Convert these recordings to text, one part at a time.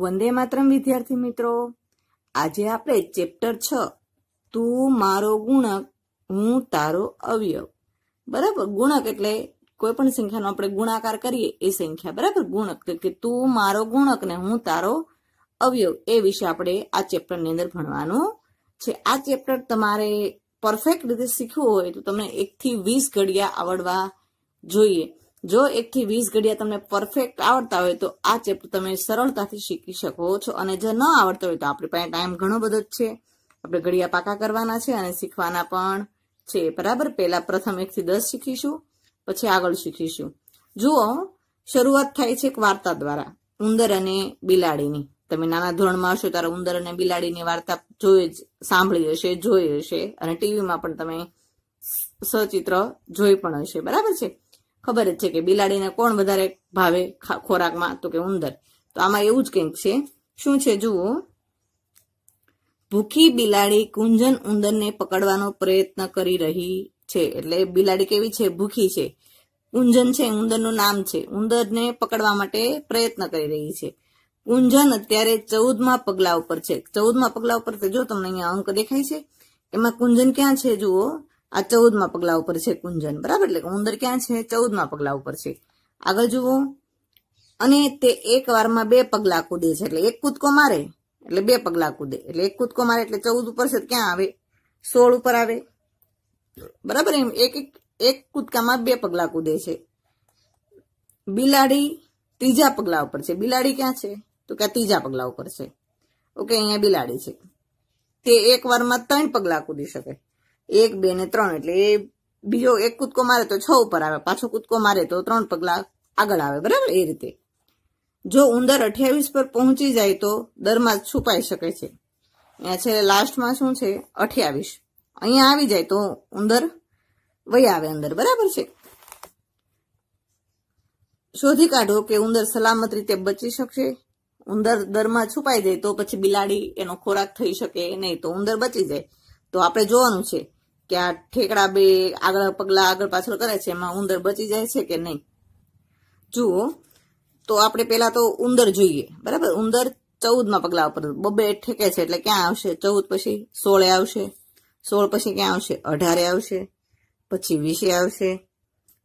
વંદે માતરમ વિદ્યાર્થી મિત્રો આજે આપણે ચેપ્ટર છ તું મારો ગુણક હું તારો અવયવ બરાબર ગુણક એટલે કોઈ પણ સંખ્યાનો આપણે ગુણાકાર કરીએ એ સંખ્યા બરાબર ગુણક કે તું મારો ગુણક ને હું તારો અવયવ એ વિશે આપણે આ ચેપ્ટરની અંદર ભણવાનું છે આ ચેપ્ટર તમારે પરફેક્ટ રીતે શીખવું હોય તો તમને એકથી વીસ ઘડિયા આવડવા જોઈએ જો એકથી વીસ ઘડિયા તમને પરફેક્ટ આવડતા હોય તો આ ચેપ્ટર તમે સરળતાથી શીખી શકો છો અને જો ન આવડતો હોય તો આપણી પાસે ટાઈમ ઘણો બધો જ છે આપણે ઘડિયા પાકા કરવાના છે અને શીખવાના પણ છે બરાબર પહેલા પ્રથમ એકથી દસ શીખીશું પછી આગળ શીખીશું જુઓ શરૂઆત થાય છે એક વાર્તા દ્વારા ઉંદર અને બિલાડીની તમે નાના ધોરણમાં હશો ત્યારે ઉંદર અને બિલાડીની વાર્તા જોઈ જ સાંભળી હશે જોઈ હશે અને ટીવીમાં પણ તમે સચિત્ર જોઈ પણ હશે બરાબર છે ખબર જ છે કે બિલાડીને કોણ વધારે ભાવે ખોરાકમાં તો કે ઉંદર તો આમાં એવું જ કંઈક છે શું છે જુઓ ભૂખી બિલાડી કુંજન ઉંદરને પકડવાનો પ્રયત્ન કરી રહી છે એટલે બિલાડી કેવી છે ભૂખી છે કુંજન છે ઉંદરનું નામ છે ઉંદરને પકડવા માટે પ્રયત્ન કરી રહી છે કુંજન અત્યારે ચૌદમાં પગલા ઉપર છે ચૌદમાં પગલા ઉપર જો તમને અહીંયા અંક દેખાય છે એમાં કુંજન ક્યાં છે જુઓ આ ચૌદમાં પગલા ઉપર છે કુંજન બરાબર એટલે ઉંદર ક્યાં છે ચૌદમાં પગલા ઉપર છે આગળ જુઓ અને તે એક વારમાં બે પગલા કૂદે છે એટલે એક કૂદકો મારે એટલે બે પગલા કૂદે એટલે એક કૂદકો મારે એટલે ચૌદ ઉપર છે ક્યાં આવે સોળ ઉપર આવે બરાબર એમ એક એક એક કૂદકામાં બે પગલા કૂદે છે બિલાડી ત્રીજા પગલા ઉપર છે બિલાડી ક્યાં છે તો ક્યાં ત્રીજા પગલા ઉપર છે ઓકે અહીંયા બિલાડી છે તે એક વારમાં ત્રણ પગલા કૂદી શકે એક બે ને ત્રણ એટલે એ બીજો એક કૂદકો મારે તો છ ઉપર આવે પાછો કૂદકો મારે તો ત્રણ પગલા આગળ આવે બરાબર એ રીતે જો ઉંદર અઠ્યાવીસ પર પહોંચી જાય તો દરમાં છુપાઈ શકે છે અહીંયા છે લાસ્ટમાં શું છે અઠ્યાવીસ અહીંયા આવી જાય તો ઉંદર વહી આવે અંદર બરાબર છે શોધી કાઢો કે ઉંદર સલામત રીતે બચી શકશે ઉંદર દરમાં છુપાઈ જાય તો પછી બિલાડી એનો ખોરાક થઈ શકે નહીં તો ઉંદર બચી જાય તો આપણે જોવાનું છે કે આ ઠેકડા બે આગળ પગલા આગળ પાછળ કરે છે એમાં ઉંદર બચી જાય છે કે નહીં જુઓ તો આપણે પહેલા તો ઉંદર જોઈએ બરાબર ઉંદર ચૌદમાં પગલા ઉપર બબે ઠેકે છે એટલે ક્યાં આવશે ચૌદ પછી સોળે આવશે સોળ પછી ક્યાં આવશે અઢારે આવશે પછી વીસે આવશે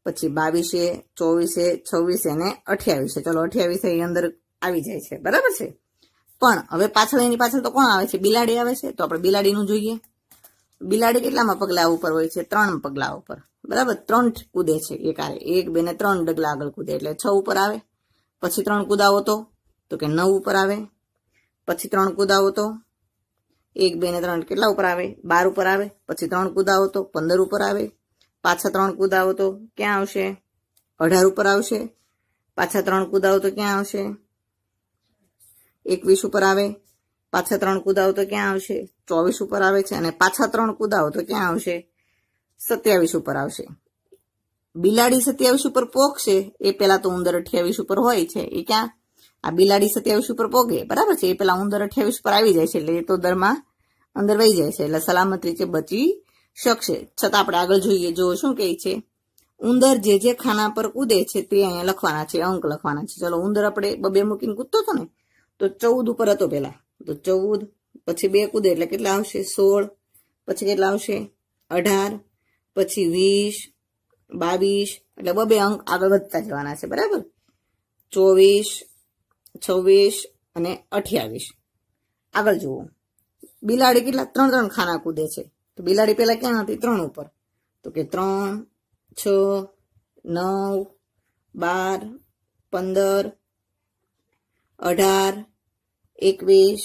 પછી બાવીસે ચોવીસે છવ્વીસે ને અઠ્યાવીસે ચલો અઠ્યાવીસે એ અંદર આવી જાય છે બરાબર છે પણ હવે પાછળ એની પાછળ તો કોણ આવે છે બિલાડી આવે છે તો આપણે બિલાડીનું જોઈએ બિલાડી કેટલામાં પગલા ઉપર હોય છે ત્રણ પગલા ઉપર બરાબર ત્રણ કૂદે છે એ કારે એક બે ને ત્રણ ડગલા આગળ કૂદે એટલે છ ઉપર આવે પછી ત્રણ કૂદાવો તો તો કે નવ ઉપર આવે પછી ત્રણ કૂદાવો તો એક બે ને ત્રણ કેટલા ઉપર આવે બાર ઉપર આવે પછી ત્રણ કૂદાવો તો પંદર ઉપર આવે પાછા ત્રણ કૂદાવો તો ક્યાં આવશે અઢાર ઉપર આવશે પાછા ત્રણ કૂદાવો તો ક્યાં આવશે એકવીસ ઉપર આવે પાછા ત્રણ કુદાવ તો ક્યાં આવશે ચોવીસ ઉપર આવે છે અને પાછા ત્રણ કુદાવ તો ક્યાં આવશે સત્યાવીસ ઉપર આવશે બિલાડી સત્યાવીસ ઉપર પોગશે એ પેલા તો ઉંદર અઠ્યાવીસ ઉપર હોય છે એ ક્યાં આ બિલાડી સત્યાવીસ ઉપર પોગે બરાબર છે એ પેલા ઉંદર અઠ્યાવીસ ઉપર આવી જાય છે એટલે એ તો દરમાં અંદર વહી જાય છે એટલે સલામત રીતે બચી શકશે છતાં આપણે આગળ જોઈએ જો શું કહે છે ઉંદર જે જે ખાના પર કૂદે છે તે અહીંયા લખવાના છે અંક લખવાના છે ચલો ઉંદર આપણે બબે મૂકીને કૂદતો હતો ને તો ચૌદ ઉપર હતો પેલા તો ચૌદ પછી બે કૂદે એટલે કેટલા આવશે સોળ પછી કેટલા આવશે અઢાર પછી વીસ બાવીસ એટલે બબે અંક આગળ વધતા જવાના છે બરાબર ચોવીસ છવ્વીસ અને અઠ્યાવીસ આગળ જુઓ બિલાડી કેટલા ત્રણ ત્રણ ખાના કૂદે છે તો બિલાડી પહેલા ક્યાં હતી ત્રણ ઉપર તો કે ત્રણ છ નવ બાર પંદર અઢાર એકવીસ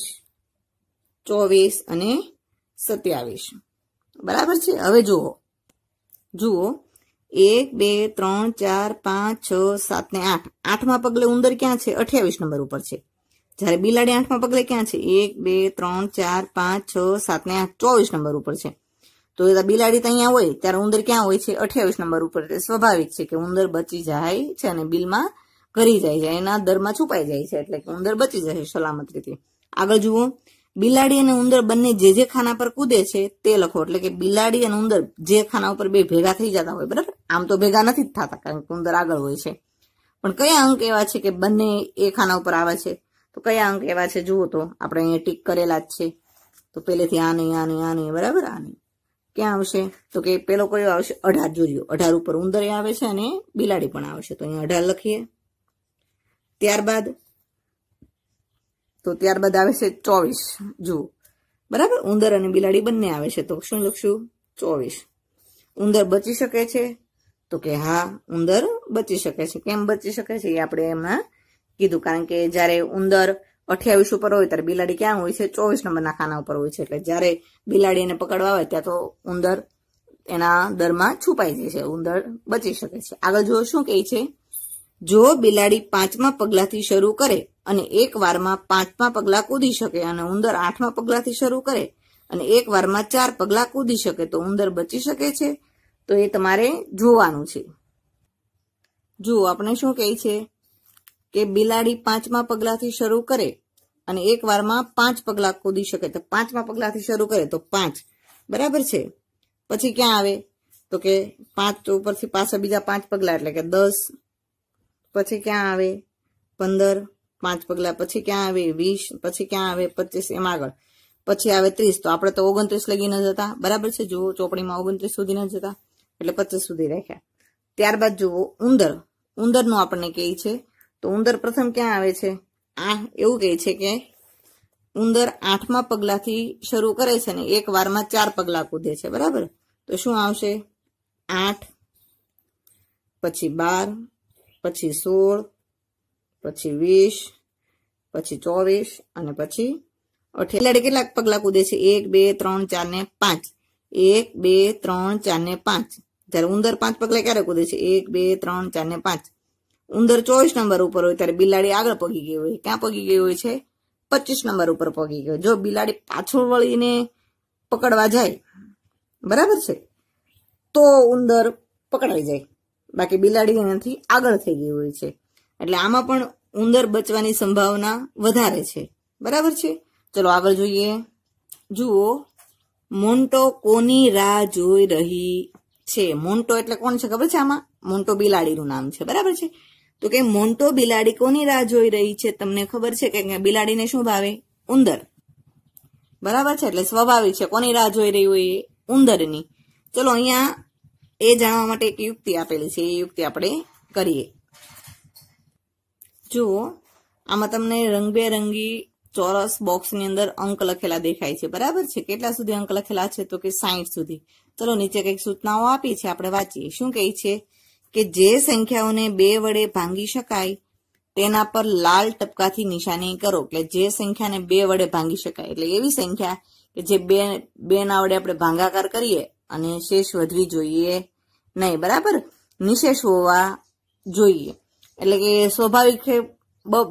ચોવીસ અને સત્યાવીસ બરાબર છે હવે જુઓ જુઓ એક બે ત્રણ ચાર પાંચ છ સાત ને આઠ આઠમાં પગલે ઉંદર ક્યાં છે અઠ્યાવીસ નંબર ઉપર છે જ્યારે બિલાડી આઠમાં પગલે ક્યાં છે એક બે ત્રણ ચાર પાંચ છ સાત ને આઠ ચોવીસ નંબર ઉપર છે તો એ બિલાડી અહીંયા હોય ત્યારે ઉંદર ક્યાં હોય છે અઠ્યાવીસ નંબર ઉપર સ્વાભાવિક છે કે ઉંદર બચી જાય છે અને બિલમાં કરી જાય છે એના દરમાં છુપાઈ જાય છે એટલે કે ઉંદર બચી જશે સલામત રીતે આગળ જુઓ બિલાડી અને ઉંદર બંને જે જે ખાના પર કૂદે છે તે લખો એટલે કે બિલાડી અને ઉંદર જે ખાના ઉપર બે ભેગા થઈ જતા હોય બરાબર આમ તો ભેગા નથી થતા કારણ કે ઉંદર આગળ હોય છે પણ કયા અંક એવા છે કે બંને એ ખાના ઉપર આવે છે તો કયા અંક એવા છે જુઓ તો આપણે અહીંયા ટીક કરેલા જ છે તો પેલેથી આ નહીં આ નહીં આ નહીં બરાબર આ નહીં ક્યાં આવશે તો કે પેલો કયો આવશે અઢાર જોડ્યો અઢાર ઉપર ઉંદરે આવે છે અને બિલાડી પણ આવશે તો અહીંયા અઢાર લખીએ ત્યારબાદ તો ત્યારબાદ આવે છે ચોવીસ જુઓ બરાબર ઉંદર અને બિલાડી બંને આવે છે તો શું લખશું ચોવીસ ઉંદર બચી શકે છે તો કે હા ઉંદર બચી શકે છે કેમ બચી શકે છે એ આપણે એમાં કીધું કારણ કે જ્યારે ઉંદર અઠ્યાવીસ ઉપર હોય ત્યારે બિલાડી ક્યાં હોય છે ચોવીસ નંબરના ખાના ઉપર હોય છે એટલે જ્યારે બિલાડી એને પકડવા આવે ત્યાં તો ઉંદર એના દરમાં છુપાઈ જાય છે ઉંદર બચી શકે છે આગળ જુઓ શું કહે છે જો બિલાડી પાંચમા પગલાથી શરૂ કરે અને એક વારમાં પાંચમા પગલા કૂદી શકે અને ઉંદર આઠમા પગલાથી શરૂ કરે અને એક વારમાં ચાર પગલા કૂદી શકે તો ઉંદર બચી શકે છે તો એ તમારે જોવાનું છે જુઓ આપણે શું કહે છે કે બિલાડી પાંચમા પગલાથી શરૂ કરે અને એક વારમાં પાંચ પગલા કૂદી શકે તો પાંચમા પગલાથી શરૂ કરે તો પાંચ બરાબર છે પછી ક્યાં આવે તો કે પાંચ ઉપરથી પાછા બીજા પાંચ પગલા એટલે કે દસ પછી ક્યાં આવે પંદર પાંચ પગલા પછી ક્યાં આવે વીસ પછી ક્યાં આવે પચીસ એમ આગળ પછી આવે ત્રીસ તો આપણે તો ઓગણત્રીસ લગી ન જતા બરાબર છે જુઓ ચોપડીમાં ઓગણત્રીસ સુધી ન જતા એટલે પચીસ સુધી રાખ્યા ત્યારબાદ જુઓ ઉંદર ઉંદરનું આપણને કહે છે તો ઉંદર પ્રથમ ક્યાં આવે છે આ એવું કહે છે કે ઉંદર આઠમા પગલાથી શરૂ કરે છે ને એક વારમાં ચાર પગલા કૂદે છે બરાબર તો શું આવશે આઠ પછી બાર પછી સોળ પછી વીસ પછી ચોવીસ અને પછી અઠે એટલે કેટલાક પગલા કૂદે છે એક બે ત્રણ ચાર ને પાંચ એક બે ત્રણ ચાર ને પાંચ જ્યારે ઉંદર પાંચ પગલા ક્યારે કૂદે છે એક બે ત્રણ ચાર ને પાંચ ઉંદર ચોવીસ નંબર ઉપર હોય ત્યારે બિલાડી આગળ પગી ગઈ હોય ક્યાં પગી ગઈ હોય છે પચીસ નંબર ઉપર પગી ગયો જો બિલાડી પાછળ વળીને પકડવા જાય બરાબર છે તો ઉંદર પકડાઈ જાય બાકી બિલાડી એનાથી આગળ થઈ ગઈ હોય છે એટલે આમાં પણ ઉંદર બચવાની સંભાવના વધારે છે બરાબર છે ચલો આગળ જોઈએ જુઓ મોન્ટો કોની રાહ જોઈ રહી છે મોન્ટો એટલે કોણ છે ખબર છે આમાં મોન્ટો બિલાડીનું નામ છે બરાબર છે તો કે મોન્ટો બિલાડી કોની રાહ જોઈ રહી છે તમને ખબર છે કે બિલાડીને શું ભાવે ઉંદર બરાબર છે એટલે સ્વાભાવિક છે કોની રાહ જોઈ રહી હોય ઉંદરની ચલો અહીંયા એ જાણવા માટે એક યુક્તિ આપેલી છે એ યુક્તિ આપણે કરીએ જુઓ આમાં તમને રંગબેરંગી ચોરસ બોક્સની અંદર અંક લખેલા દેખાય છે બરાબર છે કેટલા સુધી અંક લખેલા છે તો કે સાહીઠ સુધી ચલો નીચે કંઈક સૂચનાઓ આપી છે આપણે વાંચીએ શું કહે છે કે જે સંખ્યાઓને બે વડે ભાંગી શકાય તેના પર લાલ ટપકાથી નિશાની કરો એટલે જે સંખ્યાને બે વડે ભાંગી શકાય એટલે એવી સંખ્યા કે જે બે બેના વડે આપણે ભાંગાકાર કરીએ અને શેષ વધવી જોઈએ નહીં બરાબર નિશેષ હોવા જોઈએ એટલે કે સ્વાભાવિક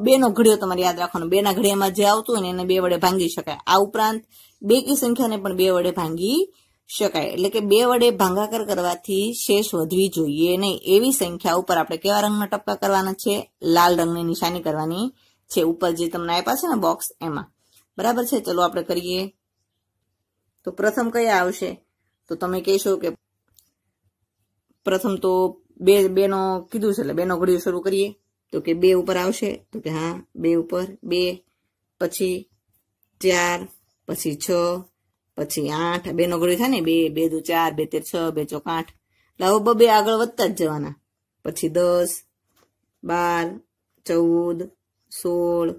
બેનો ઘડિયો તમારે યાદ રાખવાનો બેના ઘડિયામાં જે આવતું હોય ને એને બે વડે ભાંગી શકાય આ ઉપરાંત બે કી સંખ્યાને પણ બે વડે ભાંગી શકાય એટલે કે બે વડે ભાંગાકાર કરવાથી શેષ વધવી જોઈએ નહીં એવી સંખ્યા ઉપર આપણે કેવા રંગના ટપકા કરવાના છે લાલ રંગની નિશાની કરવાની છે ઉપર જે તમને આપ્યા છે ને બોક્સ એમાં બરાબર છે ચલો આપણે કરીએ તો પ્રથમ કયા આવશે તો તમે કહેશો કે પ્રથમ તો બે બેનો કીધું છે એટલે બેનો ઘડીઓ શરૂ કરીએ તો કે બે ઉપર આવશે તો કે હા બે ઉપર બે પછી ચાર પછી છ પછી આઠ બેનો ઘડી થાય ને બે બે દુ ચાર બે તેર છ બે ચોક આઠ એટલે આવો બબે આગળ વધતા જ જવાના પછી દસ બાર ચૌદ સોળ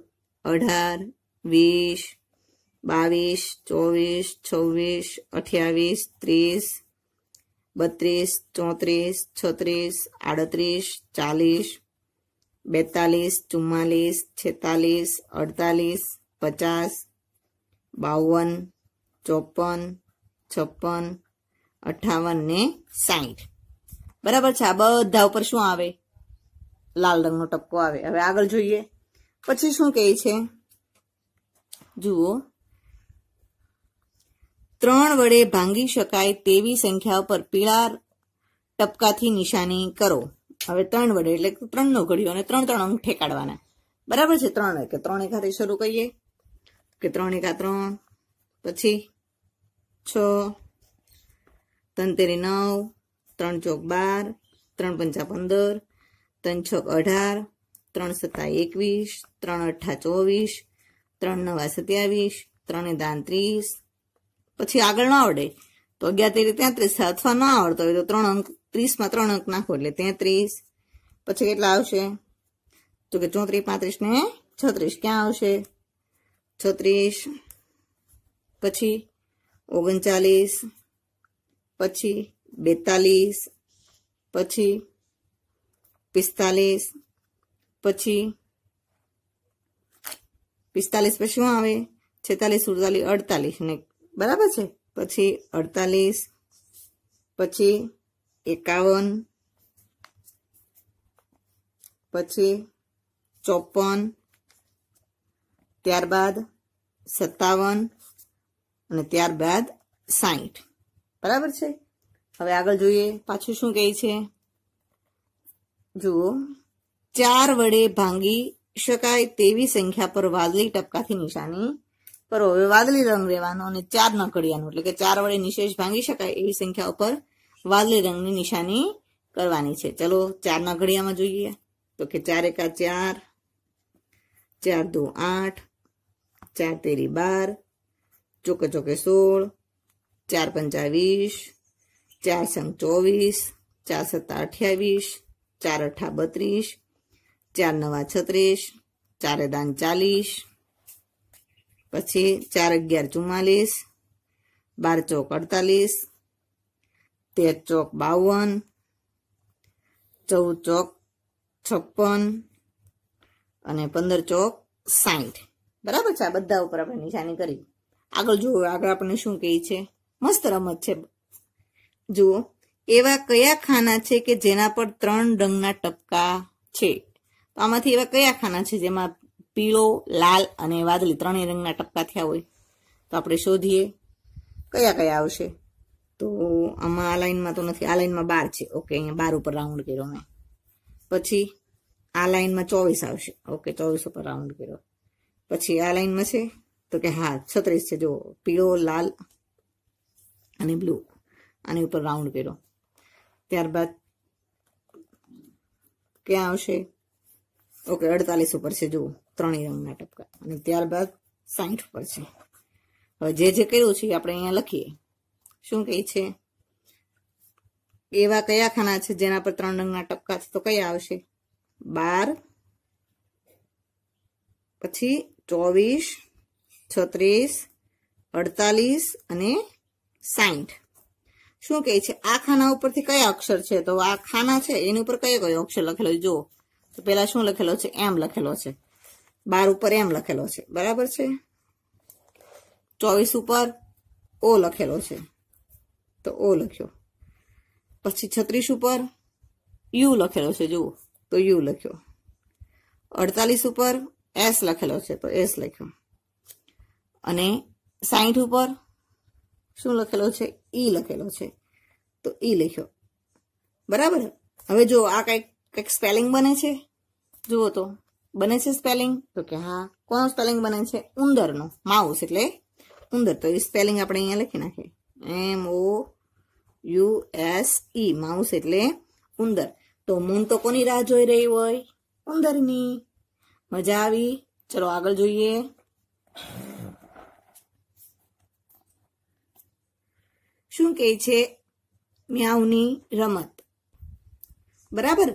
અઢાર વીસ બાવીસ ચોવીસ છવ્વીસ અઠ્યાવીસ ત્રીસ બત્રીસ ચોત્રીસ છત્રીસ આડત્રીસ ચાલીસ બેતાલીસ ચુમ્માલીસ છેતાલીસ અડતાલીસ પચાસ બાવન ચોપન છપ્પન અઠાવન ને સાઠ બરાબર છે આ બધા ઉપર શું આવે લાલ રંગનો ટપકો આવે હવે આગળ જોઈએ પછી શું કહે છે જુઓ ત્રણ વડે ભાંગી શકાય તેવી સંખ્યા પર પીળા ટપકાથી નિશાની કરો હવે ત્રણ વડે એટલે ત્રણનો ઘડ્યો અને ત્રણ ત્રણ અંક ઠેકાડવાના બરાબર છે ત્રણ કે ત્રણ એકાથી શરૂ કરીએ કે ત્રણ એકા ત્રણ પછી છ ત્રણ તેરી નવ ત્રણ ચોક બાર ત્રણ પંચા પંદર ત્રણ છક અઢાર ત્રણ સત્તા એકવીસ ત્રણ અઠ્ઠા ચોવીસ ત્રણ નવા સત્યાવીસ ત્રણે દાન ત્રીસ પછી આગળ ના આવડે તો અગિયાર તેરી તેત્રીસ થાય અથવા ના આવડતો હોય તો ત્રણ અંક ત્રીસમાં ત્રણ અંક નાખો એટલે તેત્રીસ પછી કેટલા આવશે તો કે ચોત્રીસ પાંત્રીસ ને છત્રીસ ક્યાં આવશે છત્રીસ પછી ઓગણચાલીસ પછી બેતાલીસ પછી પિસ્તાલીસ પછી પિસ્તાલીસ પછી શું આવે છેતાલીસ સુડતાલીસ અડતાલીસ ને બરાબર છે પછી અડતાલીસ પછી એકાવન પછી ચોપન ત્યારબાદ સત્તાવન અને ત્યારબાદ સાઠ બરાબર છે હવે આગળ જોઈએ પાછું શું કહે છે જુઓ ચાર વડે ભાંગી શકાય તેવી સંખ્યા પર વાદળી ટપકાથી નિશાની કરો હવે વાદળી રંગ રહેવાનો અને ચાર નકડિયાનું એટલે કે ચાર વડે નિશેષ ભાંગી શકાય એવી સંખ્યા ઉપર વાદળી રંગની નિશાની કરવાની છે ચલો ચારના ઘડિયામાં જોઈએ તો કે ચાર એકા ચાર ચાર દો આઠ ચાર તેરી બાર ચોકે ચોકે સોળ ચાર પંચા વીસ ચાર સંગ ચોવીસ ચાર સત્તા અઠ્યાવીસ ચાર અઠા બત્રીસ ચાર નવા છત્રીસ ચારે દાન ચાલીસ પછી ચાર અગિયાર ચુમ્માલીસ બાર ચોક અડતાલીસ તેર ચોક બાવન ચૌદ ચોક છપ્પન અને પંદર ચોક સાઠ બરાબર છે આ બધા ઉપર આપણે નિશાની કરી આગળ જુઓ આગળ આપણને શું કહે છે મસ્ત રમત છે જુઓ એવા કયા ખાના છે કે જેના પર ત્રણ રંગના ટપકા છે તો આમાંથી એવા કયા ખાના છે જેમાં પીળો લાલ અને વાદળી ત્રણેય રંગના ટપકા થયા હોય તો આપણે શોધીએ કયા કયા આવશે તો આમાં આ લાઈનમાં તો નથી આ લાઈનમાં બાર છે ઓકે અહીંયા બાર ઉપર રાઉન્ડ કર્યો મેં પછી આ લાઈનમાં ચોવીસ આવશે ઓકે ચોવીસ ઉપર રાઉન્ડ કર્યો પછી આ લાઈનમાં છે તો કે હા છત્રીસ છે જો પીળો લાલ અને બ્લુ આની ઉપર રાઉન્ડ કર્યો ત્યારબાદ ક્યાં આવશે ઓકે અડતાલીસ ઉપર છે જુઓ ત્રણેય રંગના ટપકા અને ત્યારબાદ સાહીઠ ઉપર છે હવે જે જે કર્યું છે આપણે અહીંયા લખીએ શું કહે છે એવા કયા ખાના છે જેના પર ત્રણ રંગના ટપકા છે તો કયા આવશે બાર પછી ચોવીસ છત્રીસ અડતાલીસ અને સાહીઠ શું કહે છે આ ખાના ઉપરથી કયા અક્ષર છે તો આ ખાના છે એની ઉપર કયો કયો અક્ષર લખેલો જુઓ તો પેલા શું લખેલો છે એમ લખેલો છે બાર ઉપર એમ લખેલો છે બરાબર છે ચોવીસ ઉપર ઓ લખેલો છે તો ઓ લખ્યો પછી છત્રીસ ઉપર યુ લખેલો છે જુઓ તો યુ લખ્યો અડતાલીસ ઉપર એસ લખેલો છે તો એસ લખ્યો અને સાહીઠ ઉપર શું લખેલો છે ઈ લખેલો છે તો ઈ લખ્યો બરાબર હવે જો આ કંઈક કંઈક સ્પેલિંગ બને છે જુઓ તો બને છે સ્પેલિંગ તો કે હા કોનું સ્પેલિંગ બને છે ઉંદરનો માઉસ એટલે ઉંદર તો એ સ્પેલિંગ આપણે અહીંયા લખી નાખીએ M O U S E mouse એટલે ઉંદર તો મૂન તો કોની રાહ જોઈ રહી હોય ઉંદરની મજા આવી ચલો આગળ જોઈએ શું કહે છે મ્યાઉની રમત બરાબર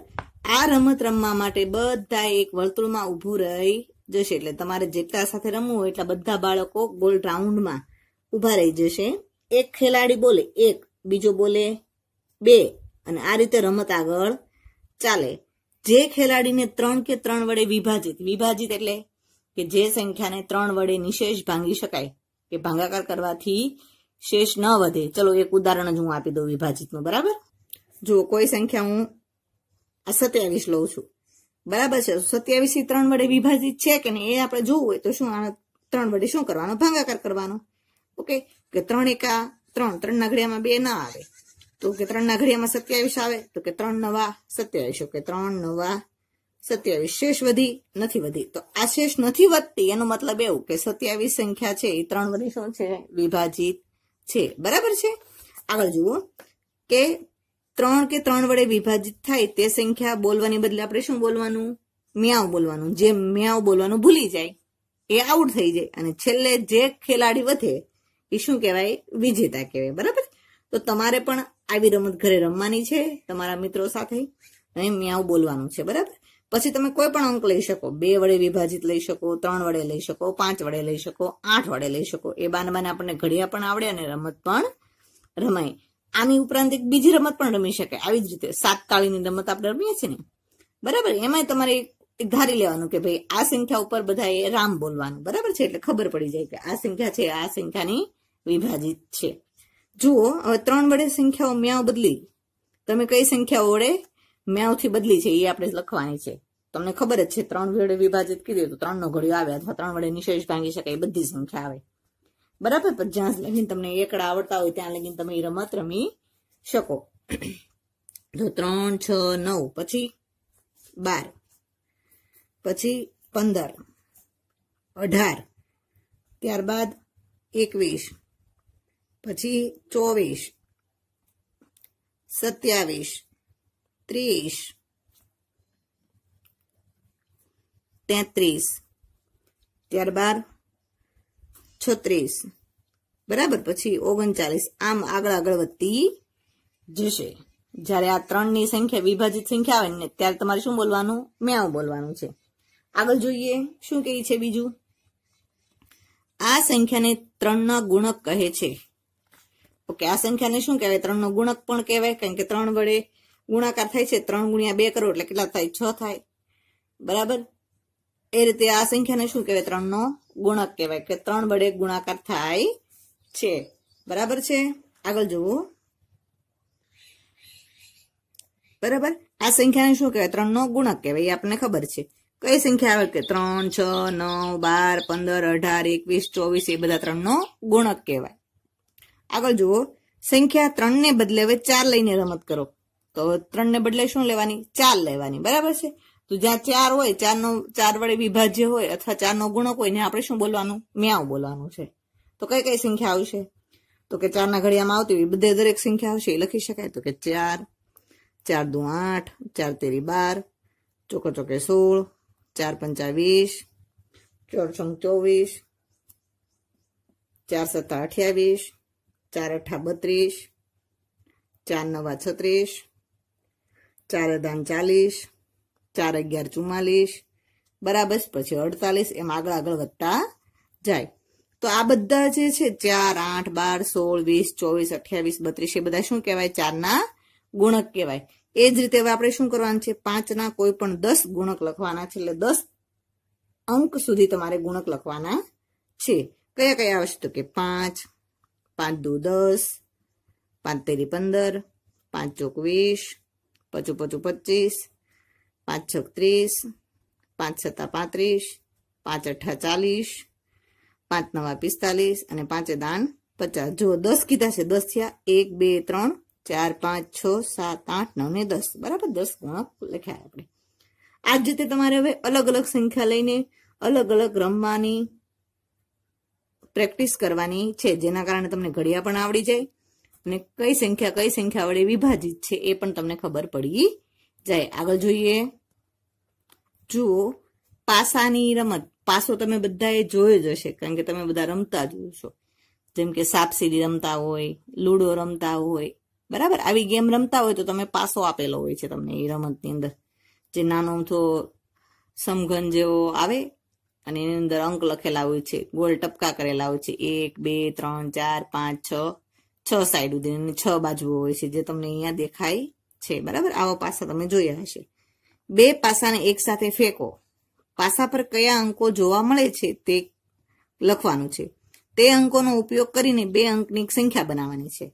આ રમત રમવા માટે બધા એક વર્તુળમાં ઊભું રહી જશે એટલે તમારે જેટલા સાથે રમવું હોય એટલા બધા બાળકો ગોલ રાઉન્ડમાં ઊભા રહી જશે એક ખેલાડી બોલે એક બીજો બોલે બે અને આ રીતે રમત આગળ ચાલે જે ખેલાડીને ત્રણ કે ત્રણ વડે વિભાજિત વિભાજિત એટલે કે જે સંખ્યાને ત્રણ વડે નિશેષ ભાંગી શકાય કે ભાંગાકાર કરવાથી શેષ ન વધે ચલો એક ઉદાહરણ જ હું આપી દઉં વિભાજિતનું બરાબર જો કોઈ સંખ્યા હું આ સત્યાવીસ લઉં છું બરાબર છે સત્યાવીસ થી ત્રણ વડે વિભાજિત છે કે નહીં એ આપણે જોવું હોય તો શું આ ત્રણ વડે શું કરવાનો ભાંગાકાર કરવાનો ઓકે કે ત્રણ એકા ત્રણ ત્રણના ઘડિયામાં બે ના આવે તો કે ત્રણના ઘડિયામાં સત્યાવીસ આવે તો કે ત્રણ નવા સત્યાવીસ ઓકે ત્રણ નવા સત્યાવીસ શેષ વધી નથી વધી તો આ શેષ નથી વધતી એનો મતલબ એવું કે સત્યાવીસ સંખ્યા છે એ ત્રણ વડે શું છે વિભાજિત છે બરાબર છે આગળ જુઓ કે ત્રણ કે ત્રણ વડે વિભાજિત થાય તે સંખ્યા બોલવાની બદલે આપણે શું બોલવાનું મ્યાવ બોલવાનું જે મ્યાવ બોલવાનું ભૂલી જાય એ આઉટ થઈ જાય અને છેલ્લે જે ખેલાડી વધે એ શું કહેવાય વિજેતા કહેવાય બરાબર તો તમારે પણ આવી રમત ઘરે રમવાની છે તમારા મિત્રો સાથે અને મ્યાવ બોલવાનું છે બરાબર પછી તમે કોઈ પણ અંક લઈ શકો બે વડે વિભાજિત લઈ શકો ત્રણ વડે લઈ શકો પાંચ વડે લઈ શકો આઠ વડે લઈ શકો એ બાન બાને આપણને ઘડિયા પણ આવડે અને રમત પણ રમાય આની ઉપરાંત એક બીજી રમત પણ રમી શકાય આવી જ રીતે સાત તાળીની રમત આપણે રમીએ છીએ ને બરાબર એમાં તમારે ધારી લેવાનું કે ભાઈ આ સંખ્યા ઉપર બધાએ રામ બોલવાનું બરાબર છે એટલે ખબર પડી જાય કે આ સંખ્યા છે આ સંખ્યાની વિભાજિત છે જુઓ હવે ત્રણ વડે સંખ્યાઓ મ્યાવ બદલી તમે કઈ સંખ્યાઓ વડે મ્યાવથી બદલી છે એ આપણે લખવાની છે તમને ખબર જ છે ત્રણ વડે વિભાજિત કીધું તો ત્રણ નો ઘડ્યો આવે અથવા ત્રણ વડે નિશેષ ભાંગી શકાય એ બધી સંખ્યા આવે બરાબર પણ જ્યાં લગીને તમને એકડા આવડતા હોય ત્યાં લગીને તમે રમત રમી શકો તો ત્રણ છ નવ પછી બાર પછી પંદર અઢાર ત્યારબાદ એકવીસ પછી ચોવીસ સત્યાવીસ ત્રીસ તેત્રીસ ત્યારબાદ છત્રીસ બરાબર પછી ઓગણચાલીસ આમ આગળ આગળ વધતી જશે જ્યારે આ ત્રણની સંખ્યા વિભાજિત સંખ્યા આવે ને ત્યારે તમારે શું બોલવાનું મ્યાઉ બોલવાનું છે આગળ જોઈએ શું કહે છે બીજું આ સંખ્યાને ત્રણના ગુણક કહે છે ઓકે આ સંખ્યાને શું કહેવાય ત્રણનો ગુણક પણ કહેવાય કારણ કે ત્રણ વડે ગુણાકાર થાય છે ત્રણ ગુણ્યા બે કરો એટલે કેટલા થાય છ થાય બરાબર એ રીતે આ સંખ્યાને શું કહેવાય ત્રણનો ગુણક કહેવાય કે ત્રણ વડે ગુણાકાર થાય છે બરાબર છે આગળ જુઓ બરાબર આ સંખ્યાને શું કહેવાય ત્રણનો ગુણક કહેવાય એ આપણને ખબર છે કઈ સંખ્યા આવે કે ત્રણ છ નવ બાર પંદર અઢાર એકવીસ ચોવીસ એ બધા ત્રણનો ગુણક કહેવાય આગળ જુઓ સંખ્યા ત્રણને બદલે હવે ચાર લઈને રમત કરો તો ત્રણને બદલે શું લેવાની ચાર લેવાની બરાબર છે તો જ્યાં ચાર હોય ચારનો ચાર વડે વિભાજ્ય હોય અથવા ચારનો ગુણક હોય ને આપણે શું બોલવાનું મ્યાઉ બોલવાનું છે તો કઈ કઈ સંખ્યા આવશે તો કે ચારના ઘડિયામાં આવતી હોય બધે દરેક સંખ્યા આવશે એ લખી શકાય તો કે ચાર ચાર દુ આઠ ચાર તેરી બાર ચોકો ચોકે સોળ ચાર પંચા વીસ ચોર સંગ ચોવીસ ચાર સત્તા અઠ્યાવીસ ચાર અઠા બત્રીસ ચાર નવા છત્રીસ ચાર દાન ચાલીસ ચાર અગિયાર ચુમ્માલીસ બરાબર પછી અડતાલીસ એમ આગળ આગળ વધતા જાય તો આ બધા જે છે ચાર આઠ બાર સોળ વીસ ચોવીસ અઠ્યાવીસ બત્રીસ એ બધા શું કહેવાય ચારના ગુણક કહેવાય એ જ રીતે હવે આપણે શું કરવાનું છે પાંચના કોઈ પણ દસ ગુણક લખવાના છે એટલે દસ અંક સુધી તમારે ગુણક લખવાના છે કયા કયા આવશે તો કે પાંચ પાંચ દુ દસ પાંચ તેરી પંદર પાંચ ચોક વીસ પચું પચું પચીસ પાંચ છોક ત્રીસ પાંચ સત્તા પાંત્રીસ પાંચ અઠા ચાલીસ પાંચ નવા પિસ્તાલીસ અને પાંચે દાન પચાસ જુઓ દસ કીધા છે દસ થયા એક બે ત્રણ ચાર પાંચ છ સાત આઠ નવ ને દસ બરાબર દસ ગુણક લખ્યા આપણે આ જ રીતે તમારે હવે અલગ અલગ સંખ્યા લઈને અલગ અલગ રમવાની પ્રેક્ટિસ કરવાની છે જેના કારણે તમને ઘડિયા પણ આવડી જાય અને કઈ સંખ્યા કઈ સંખ્યા વડે વિભાજિત છે એ પણ તમને ખબર પડી જાય આગળ જોઈએ જુઓ પાસાની રમત પાસો તમે બધાએ જોયો જ હશે કારણ કે તમે બધા રમતા જ છો જેમ કે સાપસીડી રમતા હોય લૂડો રમતા હોય બરાબર આવી ગેમ રમતા હોય તો તમે પાસો આપેલો હોય છે તમને એ રમતની અંદર જે નાનો તો સમઘન જેવો આવે અને એની અંદર અંક લખેલા હોય છે ગોલ ટપકા કરેલા હોય છે એક બે ત્રણ ચાર પાંચ છ છ સાઈડ સુધી છ બાજુઓ હોય છે જે તમને અહીંયા દેખાય છે બરાબર આવો પાસા તમે જોયા હશે બે પાસાને એકસાથે ફેંકો પાસા પર કયા અંકો જોવા મળે છે તે લખવાનું છે તે અંકોનો ઉપયોગ કરીને બે અંકની સંખ્યા બનાવવાની છે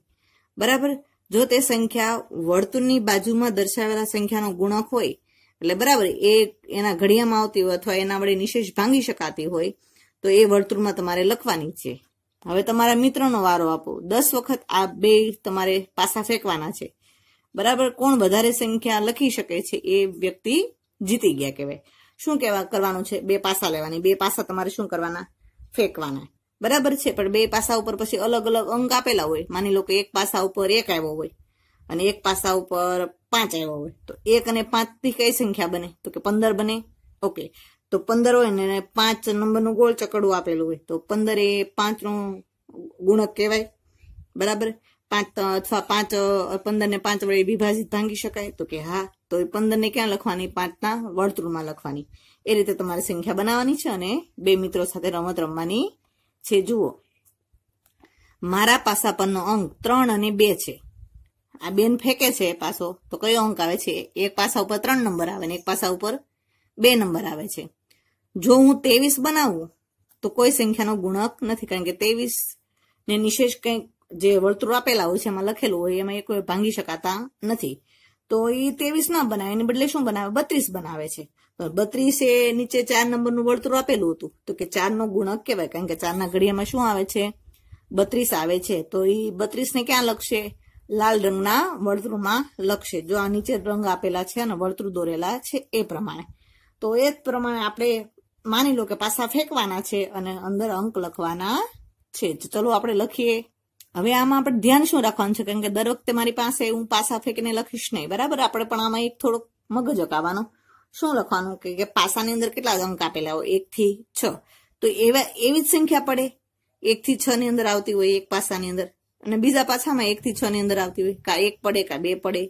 બરાબર જો તે સંખ્યા વર્તુળની બાજુમાં દર્શાવેલા સંખ્યાનો ગુણક હોય એટલે બરાબર એ એના ઘડિયામાં આવતી હોય અથવા એના વડે નિશેષ ભાંગી શકાતી હોય તો એ વર્તુળમાં તમારે લખવાની છે હવે તમારા મિત્રનો વારો આપો દસ વખત આ બે તમારે પાસા ફેંકવાના છે બરાબર કોણ વધારે સંખ્યા લખી શકે છે એ વ્યક્તિ જીતી ગયા કહેવાય શું કહેવા કરવાનું છે બે પાસા લેવાની બે પાસા તમારે શું કરવાના ફેંકવાના બરાબર છે પણ બે પાસા ઉપર પછી અલગ અલગ અંક આપેલા હોય માની લો કે એક પાસા ઉપર એક આવ્યો હોય અને એક પાસા ઉપર પાંચ આવ્યો હોય તો એક અને પાંચ થી કઈ સંખ્યા બને તો કે પંદર બને ઓકે તો પંદર હોય ને પાંચ નંબરનું ગોળ ચકડું આપેલું હોય તો પંદર એ પાંચનું ગુણક કહેવાય બરાબર પાંચ અથવા પાંચ પંદરને પાંચ વડે વિભાજિત ભાંગી શકાય તો કે હા તો એ પંદરને ક્યાં લખવાની પાંચના વર્તુળમાં લખવાની એ રીતે તમારે સંખ્યા બનાવવાની છે અને બે મિત્રો સાથે રમત રમવાની છે જુઓ મારા પાસા પરનો અંક ત્રણ અને બે છે આ બેન ફેંકે છે પાસો તો કયો અંક આવે છે એક પાસા ઉપર ત્રણ નંબર આવે ને એક પાસા ઉપર બે નંબર આવે છે જો હું ત્રેવીસ બનાવું તો કોઈ સંખ્યાનો ગુણક નથી કારણ કે ત્રેવીસ ને નિશેષ કંઈક જે વર્તુળ આપેલા હોય છે એમાં લખેલું હોય એમાં એ કોઈ ભાંગી શકાતા નથી તો એ ત્રેવીસ ના બનાવે એને બદલે શું બનાવે બત્રીસ બનાવે છે બત્રીસ એ નીચે ચાર નંબરનું વર્તુળ આપેલું હતું તો કે ચારનો ગુણક કહેવાય કારણ કે ચારના ઘડિયામાં શું આવે છે બત્રીસ આવે છે તો એ બત્રીસને ક્યાં લખશે લાલ રંગના વર્તુળમાં લખશે જો આ નીચે રંગ આપેલા છે અને વર્તુળ દોરેલા છે એ પ્રમાણે તો એ જ પ્રમાણે આપણે માની લો કે પાસા ફેંકવાના છે અને અંદર અંક લખવાના છે ચલો આપણે લખીએ હવે આમાં આપણે ધ્યાન શું રાખવાનું છે કારણ કે દર વખતે મારી પાસે હું પાસા ફેંકીને લખીશ નહીં બરાબર આપણે પણ આમાં એક થોડોક મગજ અકાવાનો શું લખવાનું કે પાસાની અંદર કેટલા અંક આપેલા હોય એકથી છ તો એવા એવી જ સંખ્યા પડે એકથી છ ની અંદર આવતી હોય એક પાસાની અંદર અને બીજા પાસામાં એકથી છ ની અંદર આવતી હોય કા એક પડે કા બે પડે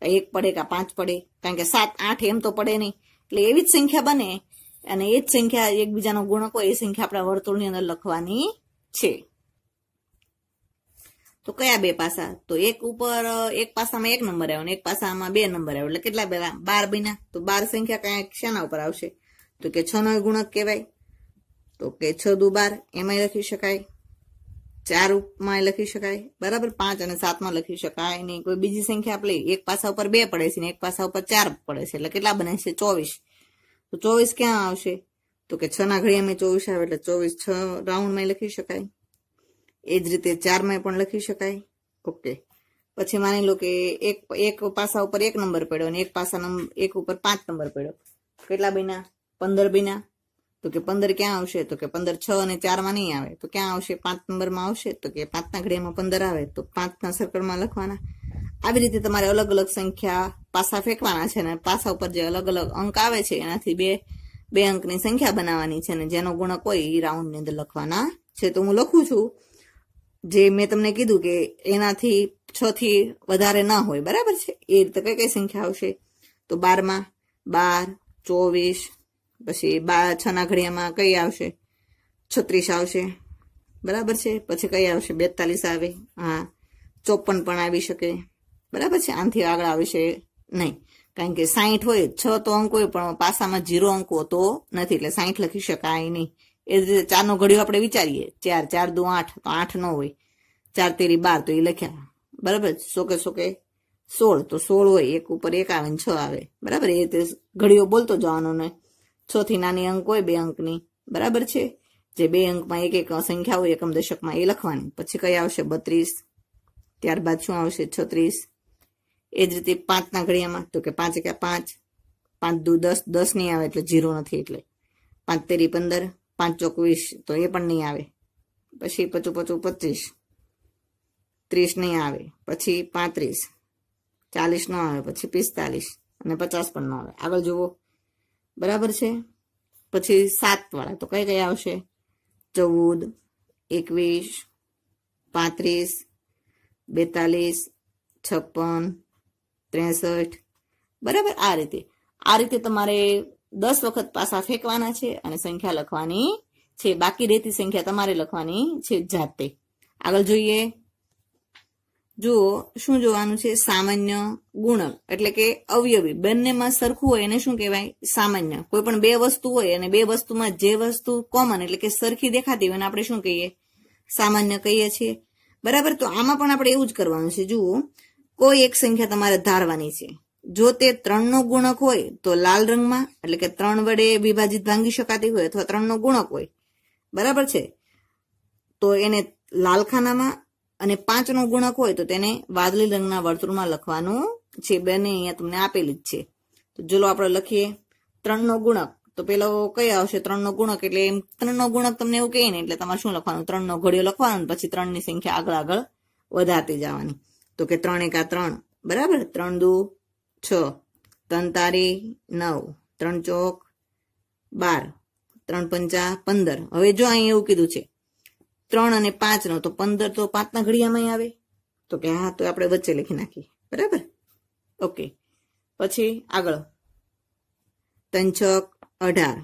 કા એક પડે કા પાંચ પડે કારણ કે સાત આઠ એમ તો પડે નહીં એટલે એવી જ સંખ્યા બને અને એ જ સંખ્યા એકબીજાનો ગુણકો એ સંખ્યા આપણા વર્તુળની અંદર લખવાની છે તો કયા બે પાસા તો એક ઉપર એક પાસામાં એક નંબર આવ્યો ને એક પાસામાં બે નંબર આવ્યો એટલે કેટલા બધા બાર બન્યા તો બાર સંખ્યા કયા શાના ઉપર આવશે તો કે છ નો ગુણક કહેવાય તો કે છ દુ બાર એમાંય લખી શકાય ચાર માં લખી શકાય બરાબર પાંચ અને સાતમાં લખી શકાય ને કોઈ બીજી સંખ્યા આપણે એક પાસા ઉપર બે પડે છે ને એક પાસા ઉપર ચાર પડે છે એટલે કેટલા બને છે ચોવીસ તો ચોવીસ ક્યાં આવશે તો કે છ ના અમે ચોવીસ આવે એટલે ચોવીસ છ રાઉન્ડમાં લખી શકાય એ જ રીતે ચારમાં પણ લખી શકાય ઓકે પછી માની લો કે એક એક પાસા ઉપર એક નંબર પડ્યો અને એક પાસા નંબર એક ઉપર પાંચ નંબર પડ્યો કેટલા બીના પંદર બીના તો કે પંદર ક્યાં આવશે તો કે પંદર છ અને ચારમાં નહીં આવે તો ક્યાં આવશે પાંચ નંબરમાં આવશે તો કે પાંચના ઘડિયામાં પંદર આવે તો પાંચના સર્કલમાં લખવાના આવી રીતે તમારે અલગ અલગ સંખ્યા પાસા ફેંકવાના છે અને પાસા ઉપર જે અલગ અલગ અંક આવે છે એનાથી બે બે અંકની સંખ્યા બનાવવાની છે અને જેનો ગુણક હોય એ રાઉન્ડની અંદર લખવાના છે તો હું લખું છું જે મેં તમને કીધું કે એનાથી છ થી વધારે ના હોય બરાબર છે એ રીતે કઈ કઈ સંખ્યા આવશે તો બારમાં બાર ચોવીસ પછી બાર છના ઘડિયામાં કઈ આવશે છત્રીસ આવશે બરાબર છે પછી કઈ આવશે બેતાલીસ આવે હા ચોપન પણ આવી શકે બરાબર છે આનાથી આગળ આવશે નહીં કારણ કે સાહીઠ હોય છ તો અંક હોય પણ પાસામાં જીરો અંક હોતો નથી એટલે સાઠ લખી શકાય નહીં એ જ રીતે ચારનો ઘડિયો આપણે વિચારીએ ચાર ચાર દો આઠ તો આઠ નો હોય ચાર તેરી બાર તો એ લખ્યા બરાબર સોકે સોકે સોળ તો સોળ હોય એક ઉપર એક આવે ને છ આવે બરાબર એ તે ઘડિયો બોલતો જવાનો ને છ થી નાની અંક હોય બે અંકની બરાબર છે જે બે અંકમાં એક એક સંખ્યા હોય એકમ દશકમાં એ લખવાની પછી કઈ આવશે બત્રીસ ત્યારબાદ શું આવશે છત્રીસ એ જ રીતે પાંચના ઘડિયામાં તો કે પાંચ એક પાંચ પાંચ દુ દસ દસ નહીં આવે એટલે જીરો નથી એટલે પાંચ તેરી પંદર પાંચ ચોકવીસ તો એ પણ નહીં આવે પછી પચું પચું પચીસ ત્રીસ નહીં આવે પછી પાંત્રીસ ચાલીસ ન આવે પછી પિસ્તાલીસ અને પચાસ પણ ન આવે આગળ જુઓ બરાબર છે પછી સાતવાળા તો કઈ કઈ આવશે ચૌદ એકવીસ પાંત્રીસ બેતાલીસ છપ્પન ત્રેસઠ બરાબર આ રીતે આ રીતે તમારે દસ વખત પાસા ફેંકવાના છે અને સંખ્યા લખવાની છે બાકી રહેતી સંખ્યા તમારે લખવાની છે જાતે આગળ જોઈએ જુઓ શું જોવાનું છે સામાન્ય ગુણક એટલે કે અવયવી બંનેમાં સરખું હોય એને શું કહેવાય સામાન્ય કોઈ પણ બે વસ્તુ હોય અને બે વસ્તુમાં જે વસ્તુ કોમન એટલે કે સરખી દેખાતી હોય એને આપણે શું કહીએ સામાન્ય કહીએ છીએ બરાબર તો આમાં પણ આપણે એવું જ કરવાનું છે જુઓ કોઈ એક સંખ્યા તમારે ધારવાની છે જો તે ત્રણનો ગુણક હોય તો લાલ રંગમાં એટલે કે ત્રણ વડે વિભાજિત ભાંગી શકાતી હોય અથવા ત્રણનો ગુણક હોય બરાબર છે તો એને લાલખાનામાં અને પાંચનો ગુણક હોય તો તેને વાદળી રંગના વર્તુળમાં લખવાનું છે બેને અહીંયા તમને આપેલી જ છે તો ચલો આપણે લખીએ ત્રણનો ગુણક તો પેલો કયો આવશે ત્રણનો ગુણક એટલે એમ ત્રણનો ગુણક તમને એવું કહીએ ને એટલે તમારે શું લખવાનું ત્રણનો ઘડિયો લખવાનો પછી ત્રણની સંખ્યા આગળ આગળ વધારતી જવાની તો કે ત્રણ એકા ત્રણ બરાબર ત્રણ દુ છ ત્રણ તારી નવ ત્રણ ચોક બાર ત્રણ પંચા પંદર હવે જો અહીં એવું કીધું છે ત્રણ અને પાંચ નો તો પંદર તો પાંચના ઘડિયામાં આવે તો કે હા તો આપણે વચ્ચે લખી નાખીએ બરાબર ઓકે પછી આગળ ત્રણ છક અઢાર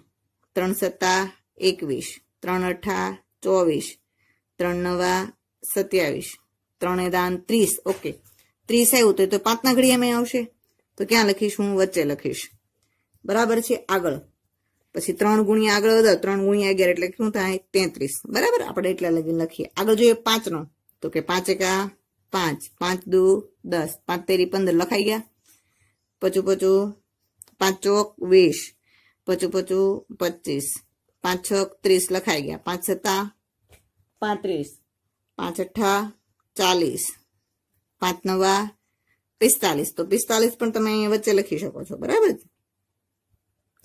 ત્રણ સત્તા એકવીસ ત્રણ અઠા ચોવીસ ત્રણ નવા સત્યાવીસ ત્રણે દાન ત્રીસ ઓકે ત્રીસ આવ્યું તો એ તો પાંચના ઘડિયામાં આવશે તો ક્યાં લખીશ હું વચ્ચે લખીશ બરાબર છે આગળ પછી ત્રણ ગુણ્યા આગળ વધો ત્રણ ગુણ્યા અગિયાર એટલે શું થાય તેત્રીસ બરાબર આપણે એટલા લગી લખીએ આગળ જોઈએ પાંચનો તો કે પાંચ એકા પાંચ પાંચ દુ દસ પાંચ તેરી પંદર લખાઈ ગયા પચું પચું પાંચ ચોક વીસ પચું પચું પચીસ પાંચ છક ત્રીસ લખાઈ ગયા પાંચ સત્તા પાંત્રીસ પાંચ અઠ્ઠા ચાલીસ પાંચ નવા પિસ્તાલીસ તો પિસ્તાલીસ પણ તમે અહીંયા વચ્ચે લખી શકો છો બરાબર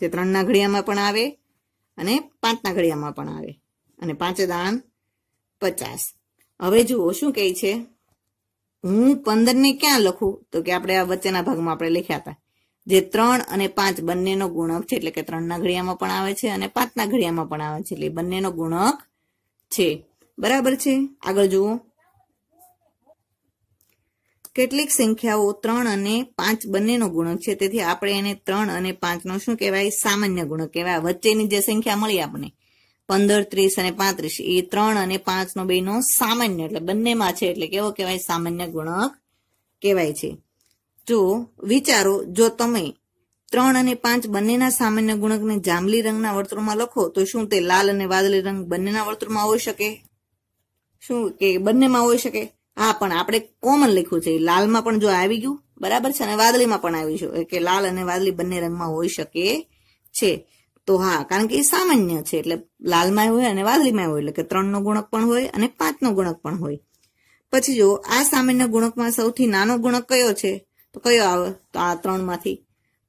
જે ત્રણના ઘડિયામાં પણ આવે અને પાંચના ઘડિયામાં પણ આવે અને પાંચે દાન પચાસ હવે જુઓ શું કહે છે હું પંદરને ક્યાં લખું તો કે આપણે આ વચ્ચેના ભાગમાં આપણે લખ્યા હતા જે ત્રણ અને પાંચ બંનેનો ગુણક છે એટલે કે ત્રણના ઘડિયામાં પણ આવે છે અને પાંચના ઘડિયામાં પણ આવે છે એટલે બંનેનો ગુણક છે બરાબર છે આગળ જુઓ કેટલીક સંખ્યાઓ ત્રણ અને પાંચ બંનેનો ગુણક છે તેથી આપણે એને ત્રણ અને પાંચનો શું કહેવાય સામાન્ય ગુણક કહેવાય વચ્ચેની જે સંખ્યા મળી આપણે પંદર ત્રીસ અને પાંત્રીસ એ ત્રણ અને પાંચનો બેનો સામાન્ય એટલે બંનેમાં છે એટલે કેવો કહેવાય સામાન્ય ગુણક કહેવાય છે જો વિચારો જો તમે ત્રણ અને પાંચ બંનેના સામાન્ય ગુણકને જાંબલી રંગના વર્તુળમાં લખો તો શું તે લાલ અને વાદળી રંગ બંનેના વર્તુળમાં હોઈ શકે શું કે બંનેમાં હોઈ શકે હા પણ આપણે કોમન લખ્યું છે લાલમાં પણ જો આવી ગયું બરાબર છે અને વાદળીમાં પણ આવી છે કે લાલ અને વાદળી બંને રંગમાં હોઈ શકે છે તો હા કારણ કે એ સામાન્ય છે એટલે લાલમાં હોય અને વાદળીમાં હોય એટલે કે ત્રણનો ગુણક પણ હોય અને પાંચનો ગુણક પણ હોય પછી જો આ સામાન્ય ગુણકમાં સૌથી નાનો ગુણક કયો છે તો કયો આવે તો આ ત્રણમાંથી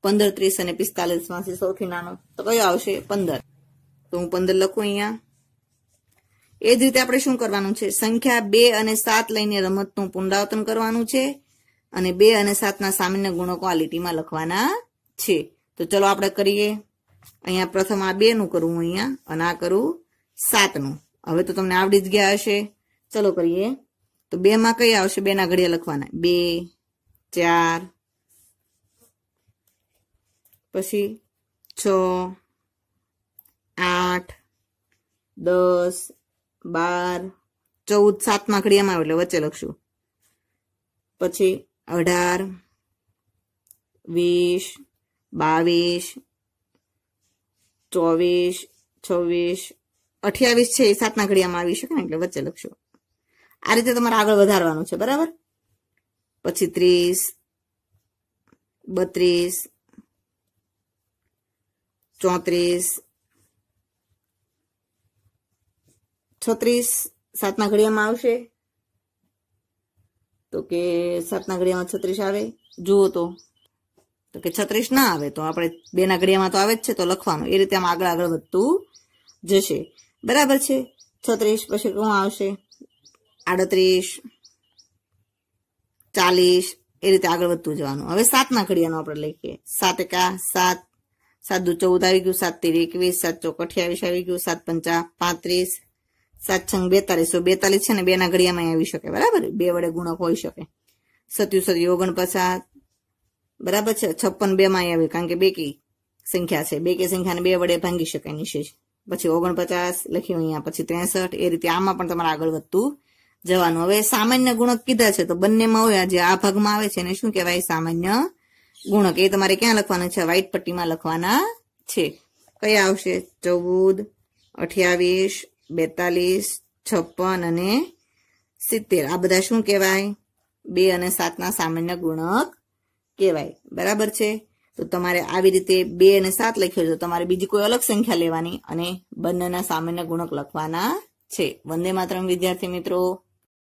પંદર ત્રીસ અને પિસ્તાલીસ માંથી સૌથી નાનો તો કયો આવશે પંદર તો હું પંદર લખું અહીંયા એ જ રીતે આપણે શું કરવાનું છે સંખ્યા બે અને સાત લઈને રમતનું પુનરાવર્તન કરવાનું છે અને બે અને સાતના સામાન્ય ગુણો ક્વોલિટીમાં લખવાના છે તો ચલો આપણે કરીએ અહીંયા પ્રથમ આ બેનું કરવું અહીંયા અને આ કરું સાતનું હવે તો તમને આવડી જ ગયા હશે ચલો કરીએ તો બે માં કઈ આવશે બે ના ઘડિયા લખવાના બે ચાર પછી છ આઠ દસ બાર ચૌદ સાતમા ખડિયામાં આવે એટલે વચ્ચે લખશું પછી અઢાર વીસ બાવીસ ચોવીસ છવ્વીસ અઠ્યાવીસ છે એ સાતના ઘડિયામાં આવી શકે ને એટલે વચ્ચે લખશું આ રીતે તમારે આગળ વધારવાનું છે બરાબર પછી ત્રીસ બત્રીસ ચોત્રીસ છત્રીસ સાતના ઘડિયામાં આવશે તો કે સાતના ઘડિયામાં છત્રીસ આવે જુઓ તો તો કે છત્રીસ ના આવે તો આપણે બેના ઘડિયામાં તો આવે જ છે તો લખવાનું એ રીતે આમ આગળ આગળ વધતું જશે બરાબર છે છત્રીસ પછી કોણ આવશે આડત્રીસ ચાલીસ એ રીતે આગળ વધતું જવાનું હવે સાતના ઘડિયાનું આપણે લઈએ સાત એકા સાત સાત દુ ચૌદ આવી ગયું સાત તેર એકવીસ સાત ચોક અઠ્યાવીસ આવી ગયું સાત પંચા પાંત્રીસ સાત છંગ બેતાલીસ તો બેતાલીસ છે ને બેના ઘડિયામાં આવી શકે બરાબર બે વડે ગુણક હોઈ શકે સત્યુ સત્ય ઓગણપચાસ બરાબર છે છપ્પન બે માં આવી કારણ કે બે કી સંખ્યા છે બે કે સંખ્યાને બે વડે ભાંગી શકાય નિશેષ પછી ઓગણપચાસ લખ્યું અહીંયા પછી ત્રેસઠ એ રીતે આમાં પણ તમારે આગળ વધતું જવાનું હવે સામાન્ય ગુણક કીધા છે તો બંનેમાં હોય જે આ ભાગમાં આવે છે એને શું કહેવાય સામાન્ય ગુણક એ તમારે ક્યાં લખવાના છે વ્હાઇટ પટ્ટીમાં લખવાના છે કયા આવશે ચૌદ અઠ્યાવીસ બેતાલીસ છપ્પન અને સિત્તેર આ બધા શું કહેવાય બે અને સાતના સામાન્ય ગુણક કહેવાય બરાબર છે તો તમારે આવી રીતે બે અને સાત લખ્યો છે તમારે બીજી કોઈ અલગ સંખ્યા લેવાની અને બંનેના સામાન્ય ગુણક લખવાના છે વંદે માતરમ વિદ્યાર્થી મિત્રો